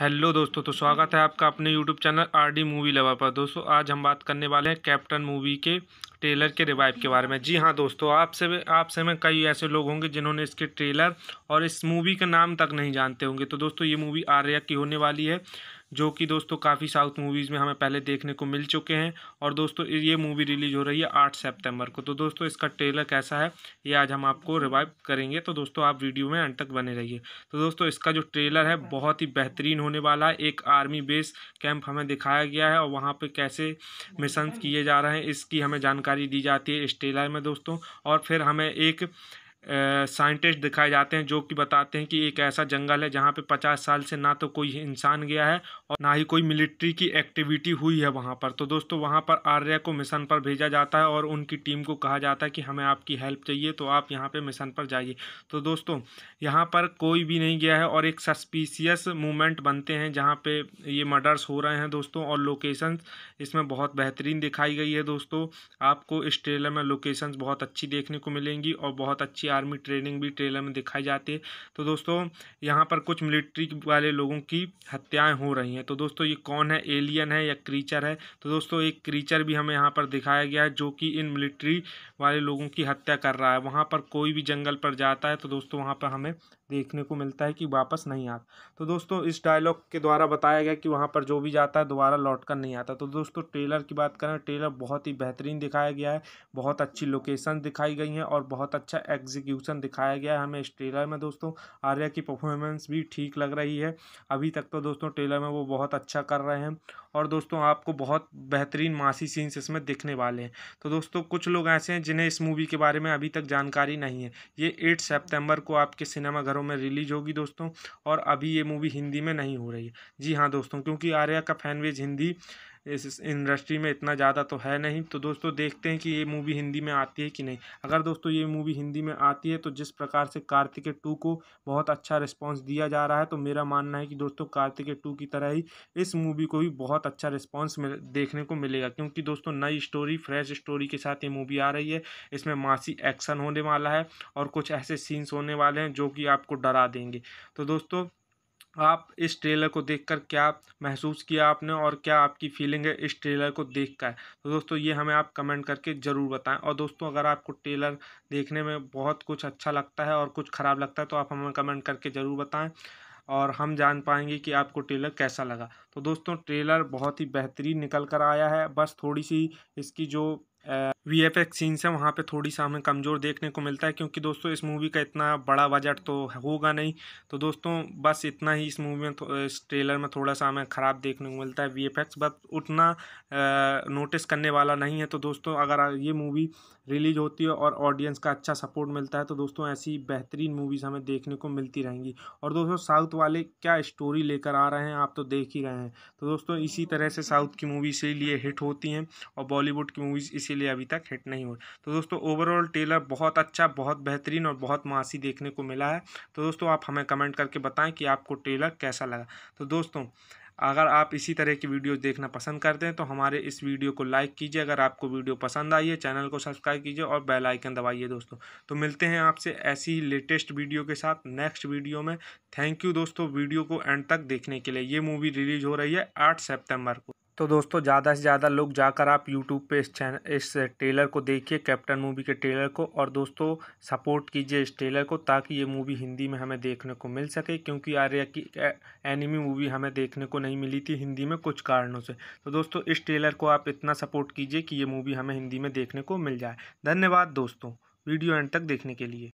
hello दोस्तों तो स्वागत है आपका अपने YouTube channel R D movie लवा पर दोस्तों आज हम बात करने वाले हैं कैप्टन मूवी के ट्रेलर के रिवाइव के बारे में जी हाँ दोस्तों आपसे आपसे में कई ऐसे लोग होंगे जिन्होंने इसके ट्रेलर और इस मूवी का नाम तक नहीं जानते होंगे तो दोस्तों ये मूवी आर्या की होने वाली है जो कि दोस्तों काफ़ी साउथ मूवीज़ में हमें पहले देखने को मिल चुके हैं और दोस्तों ये मूवी रिलीज़ हो रही है आठ सेप्टेम्बर को तो दोस्तों इसका ट्रेलर कैसा है ये आज हम आपको रिवाइव करेंगे तो दोस्तों आप वीडियो में अंत तक बने रहिए तो दोस्तों इसका जो ट्रेलर है बहुत ही बेहतरीन होने वाला है एक आर्मी बेस कैंप हमें दिखाया गया है और वहाँ पर कैसे मिशन किए जा रहे हैं इसकी हमें जानकारी दी जाती है इस ट्रेलर में दोस्तों और फिर हमें एक साइंटिस्ट दिखाए जाते हैं जो कि बताते हैं कि एक ऐसा जंगल है जहाँ पे पचास साल से ना तो कोई इंसान गया है और ना ही कोई मिलिट्री की एक्टिविटी हुई है वहाँ पर तो दोस्तों वहाँ पर आर्या को मिशन पर भेजा जाता है और उनकी टीम को कहा जाता है कि हमें आपकी हेल्प चाहिए तो आप यहाँ पर मिशन पर जाइए तो दोस्तों यहाँ पर कोई भी नहीं गया है और एक सस्पिशियस मूवमेंट बनते हैं जहाँ पर ये मर्डर्स हो रहे हैं दोस्तों और लोकेशन इसमें बहुत बेहतरीन दिखाई गई है दोस्तों आपको इस ट्रेलर में लोकेशन बहुत अच्छी देखने को मिलेंगी और बहुत अच्छी आर्मी ट्रेनिंग भी ट्रेलर में दिखाई जाती है तो दोस्तों यहाँ पर कुछ मिलिट्री वाले लोगों की हत्याएं हो रही हैं तो दोस्तों ये कौन है एलियन है या क्रीचर है तो दोस्तों एक क्रीचर भी हमें यहाँ पर दिखाया गया है जो कि इन मिलिट्री वाले लोगों की हत्या कर रहा है वहाँ पर कोई भी जंगल पर जाता है तो दोस्तों वहाँ पर हमें देखने को मिलता है कि वापस नहीं आता तो दोस्तों इस डायलॉग के द्वारा बताया गया कि वहाँ पर जो भी जाता है दोबारा लौट कर नहीं आता तो दोस्तों ट्रेलर की बात करें ट्रेलर बहुत ही बेहतरीन दिखाया गया है बहुत अच्छी लोकेशन दिखाई गई हैं और बहुत अच्छा एग्जी एग्जीक्यूशन दिखाया गया है हमें इस ट्रेलर में दोस्तों आर्या की परफॉर्मेंस भी ठीक लग रही है अभी तक तो दोस्तों ट्रेलर में वो बहुत अच्छा कर रहे हैं और दोस्तों आपको बहुत बेहतरीन मासी सीन्स इसमें दिखने वाले हैं तो दोस्तों कुछ लोग ऐसे हैं जिन्हें इस मूवी के बारे में अभी तक जानकारी नहीं है ये एट सेप्टेम्बर को आपके सिनेमाघरों में रिलीज होगी दोस्तों और अभी ये मूवी हिंदी में नहीं हो रही है जी हाँ दोस्तों क्योंकि आर्या का फैनवेज हिंदी इस इंडस्ट्री में इतना ज़्यादा तो है नहीं तो दोस्तों देखते हैं कि ये मूवी हिंदी में आती है कि नहीं अगर दोस्तों ये मूवी हिंदी में आती है तो जिस प्रकार से कार्तिके टू को बहुत अच्छा रिस्पॉन्स दिया जा रहा है तो मेरा मानना है कि दोस्तों कार्तिके टू की तरह ही इस मूवी को भी बहुत अच्छा रिस्पॉन्स देखने को मिलेगा क्योंकि दोस्तों नई स्टोरी फ्रेश स्टोरी के साथ ये मूवी आ रही है इसमें मासी एक्शन होने वाला है और कुछ ऐसे सीन्स होने वाले हैं जो कि आपको डरा देंगे तो दोस्तों आप इस ट्रेलर को देखकर क्या महसूस किया आपने और क्या आपकी फीलिंग है इस ट्रेलर को देखकर तो दोस्तों ये हमें आप कमेंट करके ज़रूर बताएं और दोस्तों अगर आपको ट्रेलर देखने में बहुत कुछ अच्छा लगता है और कुछ ख़राब लगता है तो आप हमें कमेंट करके ज़रूर बताएं और हम जान पाएंगे कि आपको ट्रेलर कैसा लगा तो दोस्तों ट्रेलर बहुत ही बेहतरीन निकल कर आया है बस थोड़ी सी इसकी जो वी एफ एक्स सीन्स हैं वहाँ पे थोड़ी सा हमें कमज़ोर देखने को मिलता है क्योंकि दोस्तों इस मूवी का इतना बड़ा बजट तो होगा नहीं तो दोस्तों बस इतना ही इस मूवी में इस ट्रेलर में थोड़ा सा हमें ख़राब देखने को मिलता है वी एफ एक्स बट उतना नोटिस करने वाला नहीं है तो दोस्तों अगर ये मूवी रिलीज़ होती है और ऑडियंस का अच्छा सपोर्ट मिलता है तो दोस्तों ऐसी बेहतरीन मूवीज़ हमें देखने को मिलती रहेंगी और दोस्तों साउथ वाले क्या स्टोरी लेकर आ रहे हैं आप तो देख ही रहे हैं तो दोस्तों इसी तरह से साउथ की मूवी इसीलिए हिट होती हैं और बॉलीवुड की मूवीज़ इसीलिए अभी तक हिट नहीं हुई तो दोस्तों ओवरऑल टेलर बहुत अच्छा बहुत बेहतरीन और बहुत मासी देखने को मिला है तो दोस्तों आप हमें कमेंट करके बताएं कि आपको टेलर कैसा लगा तो दोस्तों अगर आप इसी तरह की वीडियो देखना पसंद करते हैं तो हमारे इस वीडियो को लाइक कीजिए अगर आपको वीडियो पसंद आई है चैनल को सब्सक्राइब कीजिए और बेल आइकन दबाइए दोस्तों तो मिलते हैं आपसे ऐसी लेटेस्ट वीडियो के साथ नेक्स्ट वीडियो में थैंक यू दोस्तों वीडियो को एंड तक देखने के लिए ये मूवी रिलीज हो रही है आठ सेप्टेम्बर को तो दोस्तों ज़्यादा से ज़्यादा लोग जाकर आप यूट्यूब पे इस चैनल इस ट्रेलर को देखिए कैप्टन मूवी के ट्रेलर को और दोस्तों सपोर्ट कीजिए इस ट्रेलर को ताकि ये मूवी हिंदी में हमें देखने को मिल सके क्योंकि आर्या की एनिमी मूवी हमें देखने को नहीं मिली थी हिंदी में कुछ कारणों से तो दोस्तों इस ट्रेलर को आप इतना सपोर्ट कीजिए कि ये मूवी हमें हिंदी में देखने को मिल जाए धन्यवाद दोस्तों वीडियो एंड तक देखने के लिए